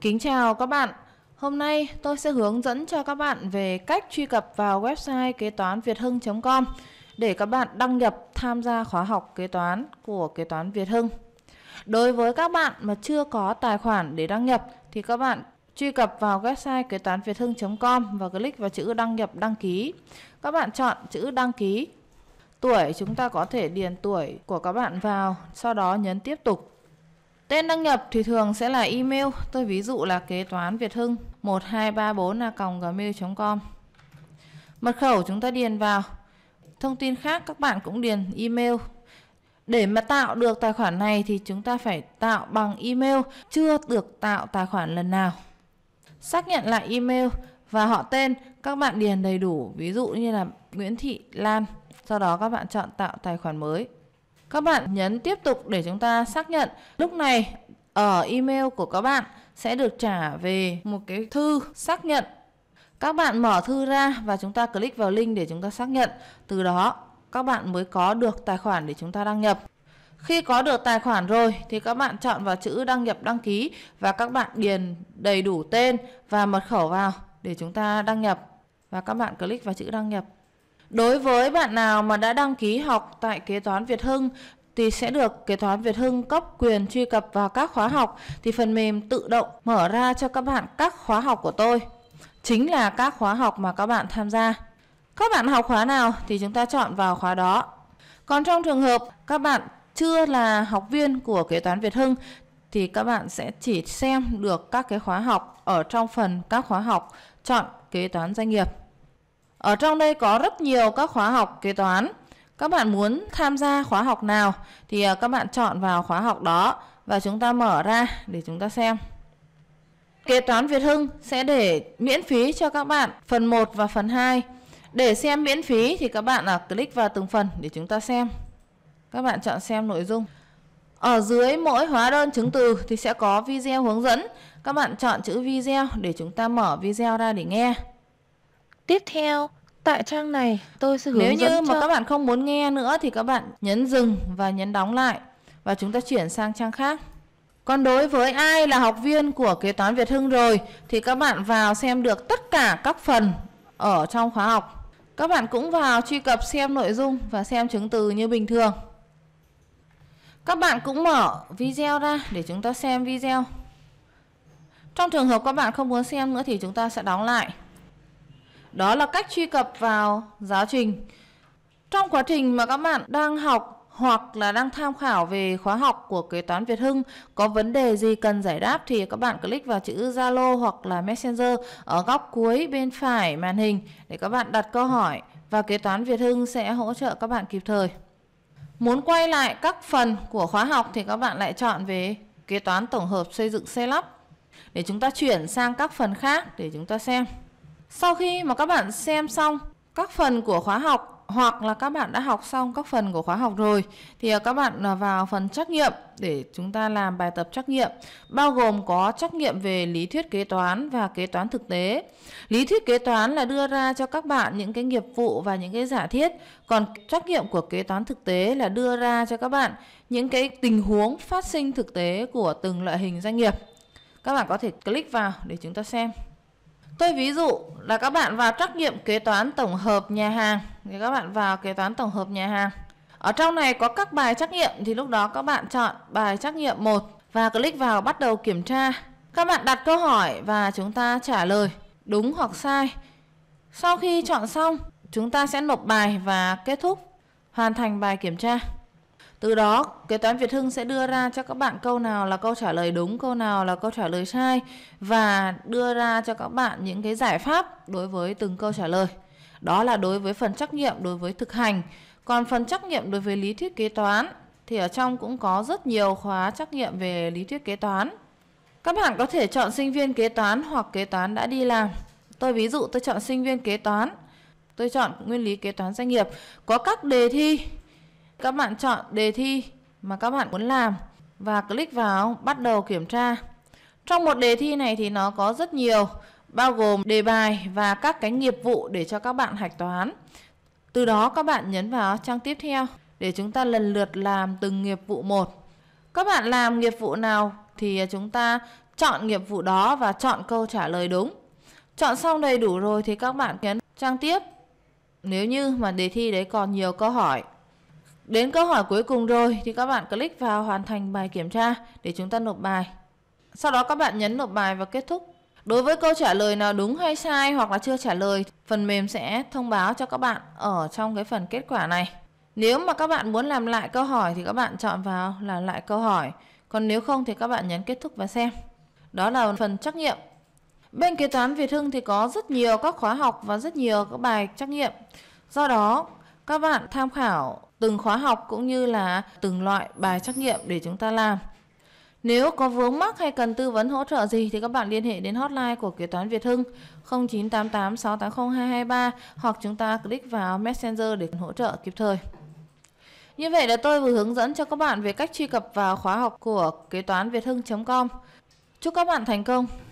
Kính chào các bạn. Hôm nay tôi sẽ hướng dẫn cho các bạn về cách truy cập vào website kế toán Việt Hưng.com để các bạn đăng nhập tham gia khóa học kế toán của kế toán Việt Hưng. Đối với các bạn mà chưa có tài khoản để đăng nhập thì các bạn truy cập vào website kế toán Việt Hưng.com và click vào chữ đăng nhập đăng ký. Các bạn chọn chữ đăng ký. Tuổi chúng ta có thể điền tuổi của các bạn vào, sau đó nhấn tiếp tục Tên đăng nhập thì thường sẽ là email, tôi ví dụ là kế toán Việt Hưng gmail com Mật khẩu chúng ta điền vào. Thông tin khác các bạn cũng điền email. Để mà tạo được tài khoản này thì chúng ta phải tạo bằng email, chưa được tạo tài khoản lần nào. Xác nhận lại email và họ tên các bạn điền đầy đủ, ví dụ như là Nguyễn Thị Lan. Sau đó các bạn chọn tạo tài khoản mới. Các bạn nhấn tiếp tục để chúng ta xác nhận. Lúc này ở email của các bạn sẽ được trả về một cái thư xác nhận. Các bạn mở thư ra và chúng ta click vào link để chúng ta xác nhận. Từ đó các bạn mới có được tài khoản để chúng ta đăng nhập. Khi có được tài khoản rồi thì các bạn chọn vào chữ đăng nhập đăng ký và các bạn điền đầy đủ tên và mật khẩu vào để chúng ta đăng nhập. Và các bạn click vào chữ đăng nhập. Đối với bạn nào mà đã đăng ký học tại Kế toán Việt Hưng thì sẽ được kế toán Việt Hưng cấp quyền truy cập vào các khóa học thì phần mềm tự động mở ra cho các bạn các khóa học của tôi. Chính là các khóa học mà các bạn tham gia. Các bạn học khóa nào thì chúng ta chọn vào khóa đó. Còn trong trường hợp các bạn chưa là học viên của kế toán Việt Hưng thì các bạn sẽ chỉ xem được các cái khóa học ở trong phần các khóa học chọn kế toán doanh nghiệp. Ở trong đây có rất nhiều các khóa học kế toán. Các bạn muốn tham gia khóa học nào thì à, các bạn chọn vào khóa học đó và chúng ta mở ra để chúng ta xem. Kế toán Việt Hưng sẽ để miễn phí cho các bạn phần 1 và phần 2. Để xem miễn phí thì các bạn là click vào từng phần để chúng ta xem. Các bạn chọn xem nội dung. Ở dưới mỗi hóa đơn chứng từ thì sẽ có video hướng dẫn. Các bạn chọn chữ video để chúng ta mở video ra để nghe. Tiếp theo, tại trang này tôi sẽ hướng Nếu như dẫn mà các bạn không muốn nghe nữa thì các bạn nhấn dừng và nhấn đóng lại và chúng ta chuyển sang trang khác. Còn đối với ai là học viên của kế toán Việt Hưng rồi thì các bạn vào xem được tất cả các phần ở trong khóa học. Các bạn cũng vào truy cập xem nội dung và xem chứng từ như bình thường. Các bạn cũng mở video ra để chúng ta xem video. Trong trường hợp các bạn không muốn xem nữa thì chúng ta sẽ đóng lại. Đó là cách truy cập vào giáo trình. Trong quá trình mà các bạn đang học hoặc là đang tham khảo về khóa học của kế toán Việt Hưng có vấn đề gì cần giải đáp thì các bạn click vào chữ Zalo hoặc là Messenger ở góc cuối bên phải màn hình để các bạn đặt câu hỏi và kế toán Việt Hưng sẽ hỗ trợ các bạn kịp thời. Muốn quay lại các phần của khóa học thì các bạn lại chọn về kế toán tổng hợp xây dựng xe lắp để chúng ta chuyển sang các phần khác để chúng ta xem. Sau khi mà các bạn xem xong các phần của khóa học hoặc là các bạn đã học xong các phần của khóa học rồi thì à, các bạn à, vào phần trắc nghiệm để chúng ta làm bài tập trắc nghiệm bao gồm có trắc nghiệm về lý thuyết kế toán và kế toán thực tế. Lý thuyết kế toán là đưa ra cho các bạn những cái nghiệp vụ và những cái giả thiết, còn trắc nghiệm của kế toán thực tế là đưa ra cho các bạn những cái tình huống phát sinh thực tế của từng loại hình doanh nghiệp. Các bạn có thể click vào để chúng ta xem. Tôi ví dụ là các bạn vào trắc nghiệm kế toán tổng hợp nhà hàng thì các bạn vào kế toán tổng hợp nhà hàng. Ở trong này có các bài trắc nghiệm thì lúc đó các bạn chọn bài trắc nghiệm 1 và click vào bắt đầu kiểm tra. Các bạn đặt câu hỏi và chúng ta trả lời đúng hoặc sai. Sau khi chọn xong, chúng ta sẽ nộp bài và kết thúc hoàn thành bài kiểm tra. Từ đó, kế toán Việt Hưng sẽ đưa ra cho các bạn câu nào là câu trả lời đúng, câu nào là câu trả lời sai và đưa ra cho các bạn những cái giải pháp đối với từng câu trả lời. Đó là đối với phần trắc nghiệm đối với thực hành. Còn phần trắc nghiệm đối với lý thuyết kế toán thì ở trong cũng có rất nhiều khóa trắc nghiệm về lý thuyết kế toán. Các bạn có thể chọn sinh viên kế toán hoặc kế toán đã đi làm. Tôi ví dụ tôi chọn sinh viên kế toán. Tôi chọn nguyên lý kế toán doanh nghiệp. Có các đề thi các bạn chọn đề thi mà các bạn muốn làm và click vào bắt đầu kiểm tra. Trong một đề thi này thì nó có rất nhiều bao gồm đề bài và các cái nghiệp vụ để cho các bạn hạch toán. Từ đó các bạn nhấn vào trang tiếp theo để chúng ta lần lượt làm từng nghiệp vụ một. Các bạn làm nghiệp vụ nào thì chúng ta chọn nghiệp vụ đó và chọn câu trả lời đúng. Chọn xong đầy đủ rồi thì các bạn nhấn trang tiếp. Nếu như mà đề thi đấy còn nhiều câu hỏi Đến câu hỏi cuối cùng rồi thì các bạn click vào hoàn thành bài kiểm tra để chúng ta nộp bài. Sau đó các bạn nhấn nộp bài và kết thúc. Đối với câu trả lời nào đúng hay sai hoặc là chưa trả lời, phần mềm sẽ thông báo cho các bạn ở trong cái phần kết quả này. Nếu mà các bạn muốn làm lại câu hỏi thì các bạn chọn vào là lại câu hỏi. Còn nếu không thì các bạn nhấn kết thúc và xem. Đó là phần trắc nghiệm. Bên kế toán Việt Hưng thì có rất nhiều các khóa học và rất nhiều các bài trắc nghiệm. Do đó, các bạn tham khảo từng khóa học cũng như là từng loại bài trắc nghiệm để chúng ta làm. Nếu có vướng mắc hay cần tư vấn hỗ trợ gì thì các bạn liên hệ đến hotline của Kế toán Việt Hưng 0988 680 223 hoặc chúng ta click vào Messenger để hỗ trợ kịp thời. Như vậy là tôi vừa hướng dẫn cho các bạn về cách truy cập vào khóa học của kế toán việt hưng.com. Chúc các bạn thành công!